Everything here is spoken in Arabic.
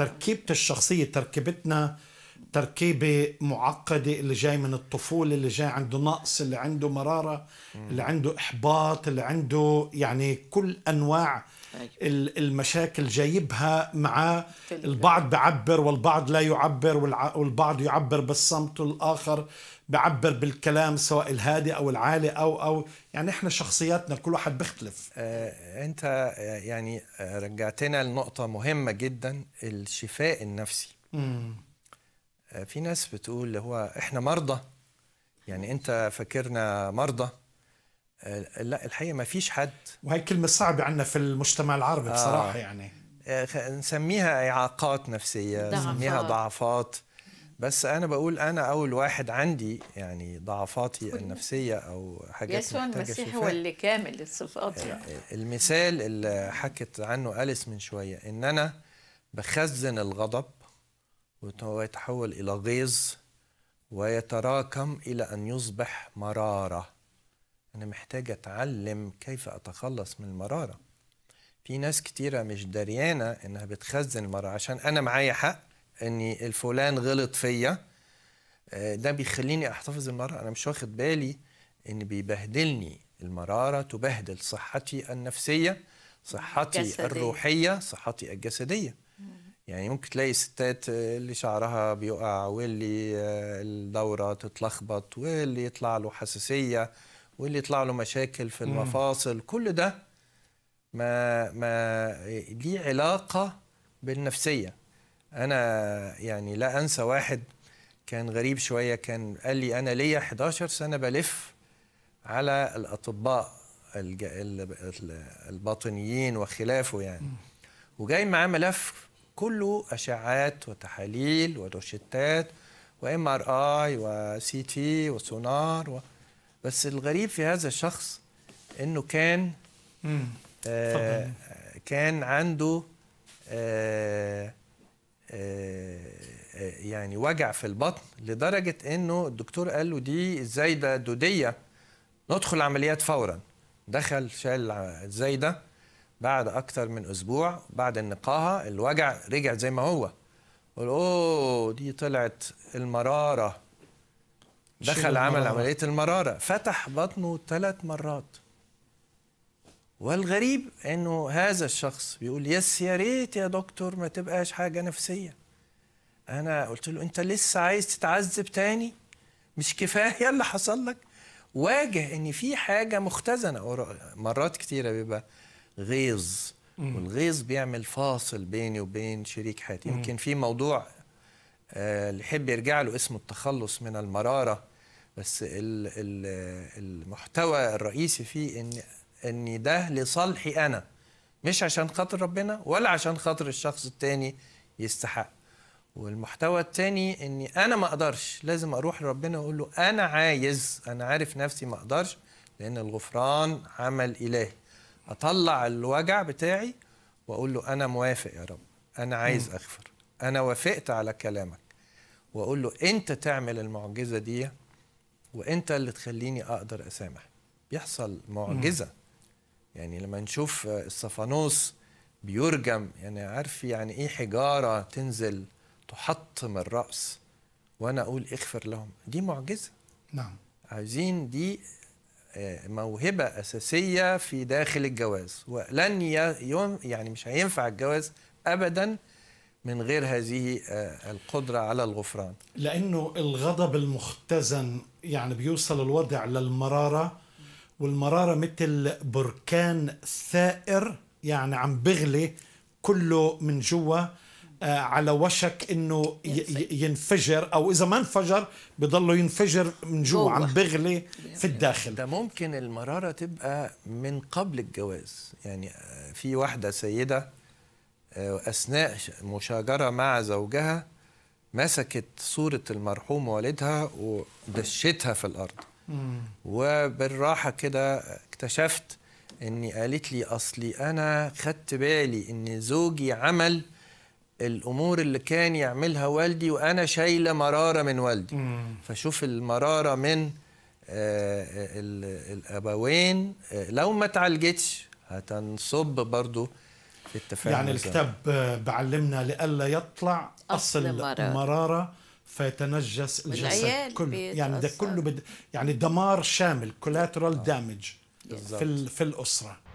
تركيبة الشخصية تركيبتنا تركيبه معقده اللي جاي من الطفوله اللي جاي عنده نقص اللي عنده مراره اللي عنده احباط اللي عنده يعني كل انواع أيوة. المشاكل جايبها مع البعض بعبر والبعض لا يعبر والبعض يعبر بالصمت والاخر بعبر بالكلام سواء الهادئ او العالي او او يعني احنا شخصياتنا كل واحد بيختلف آه انت آه، يعني آه، رجعتنا لنقطه مهمه جدا الشفاء النفسي مم. آه، في ناس بتقول هو احنا مرضى يعني انت فاكرنا مرضى آه، لا الحقيقه ما فيش حد وهي كلمه صعبه عندنا في المجتمع العربي آه. بصراحه يعني. آه يعني نسميها اعاقات نفسيه نسميها ضعفات بس انا بقول انا اول واحد عندي يعني ضعفاتي النفسيه او حاجات يسوع المسيح هو اللي كامل الصفات يعني. المثال اللي حكت عنه اليس من شويه ان انا بخزن الغضب ويتحول إلى غيظ ويتراكم إلى أن يصبح مرارة أنا محتاج أتعلم كيف أتخلص من المرارة في ناس كتيرة مش دريانة إنها بتخزن المرارة عشان أنا معايا حق إني الفلان غلط فيا آه، ده بيخليني أحتفظ المرارة أنا مش واخد بالي إن بيبهدلني المرارة تبهدل صحتي النفسية صحتي الجسدية. الروحية صحتي الجسدية يعني ممكن تلاقي ستات آه، اللي شعرها بيقع واللي آه، الدوره تتلخبط واللي يطلع له حساسيه واللي يطلع له مشاكل في المفاصل مم. كل ده ما ما ليه علاقه بالنفسيه انا يعني لا انسى واحد كان غريب شويه كان قال لي انا ليا 11 سنه بلف على الاطباء الج... الباطنيين وخلافه يعني وجاي معاه ملف كله اشعات وتحاليل وروشتات وام ار اي وسي تي وسونار و... بس الغريب في هذا الشخص انه كان مم. آه كان عنده آه،, آه آه يعني وجع في البطن لدرجه انه الدكتور قال له دي الزايده دودية ندخل عمليات فورا دخل شال الزايده بعد أكثر من اسبوع بعد النقاهه الوجع رجع زي ما هو قول اوه دي طلعت المراره دخل عمل المرارة. عمليه المراره فتح بطنه ثلاث مرات والغريب انه هذا الشخص بيقول يس يا ريت يا دكتور ما تبقاش حاجه نفسيه انا قلت له انت لسه عايز تتعذب تاني مش كفايه اللي حصل لك واجه ان في حاجه مختزنه مرات كتيره بيبقى غيظ والغيظ بيعمل فاصل بيني وبين شريك حياتي يمكن في موضوع آه، اللي يحب يرجع له اسمه التخلص من المراره بس المحتوى الرئيسي فيه ان ان ده لصالحي انا مش عشان خاطر ربنا ولا عشان خاطر الشخص التاني يستحق والمحتوى التاني اني انا ما اقدرش لازم اروح لربنا واقول له انا عايز انا عارف نفسي ما اقدرش لان الغفران عمل الهي اطلع الوجع بتاعي واقول له انا موافق يا رب انا عايز اغفر انا وافقت على كلامك واقول له انت تعمل المعجزه دي وانت اللي تخليني اقدر اسامح بيحصل معجزه يعني لما نشوف الصفانوس بيرجم يعني عارف يعني ايه حجاره تنزل تحطم الراس وانا اقول اغفر لهم دي معجزه نعم عايزين دي موهبة أساسية في داخل الجواز ولن يوم يعني مش هينفع الجواز أبدا من غير هذه آه، القدرة على الغفران لأنه الغضب المختزن يعني بيوصل الوضع للمرارة والمرارة مثل بركان ثائر يعني عم بغلي كله من جوا آه، على وشك انه ينفجر او اذا ما انفجر بضله ينفجر من جوا عم بغلي في الداخل ده ممكن المراره تبقى من قبل الجواز يعني آه، في واحده سيده آه، اثناء مشاجره مع زوجها مسكت صوره المرحوم والدها ودشتها في الارض وبالراحه كده اكتشفت اني قالت لي اصلي انا خدت بالي ان زوجي عمل الامور اللي كان يعملها والدي وانا شايله مراره من والدي مم. فشوف المراره من آه، آه، الابوين آه، لو ما تعالجتش هتنصب برضو في التفاعل يعني الكتاب بعلمنا لئلا يطلع اصل, المراره فيتنجس الجسد كله يعني ده كله بد... يعني دمار شامل كولاترال دامج في ال... في الاسره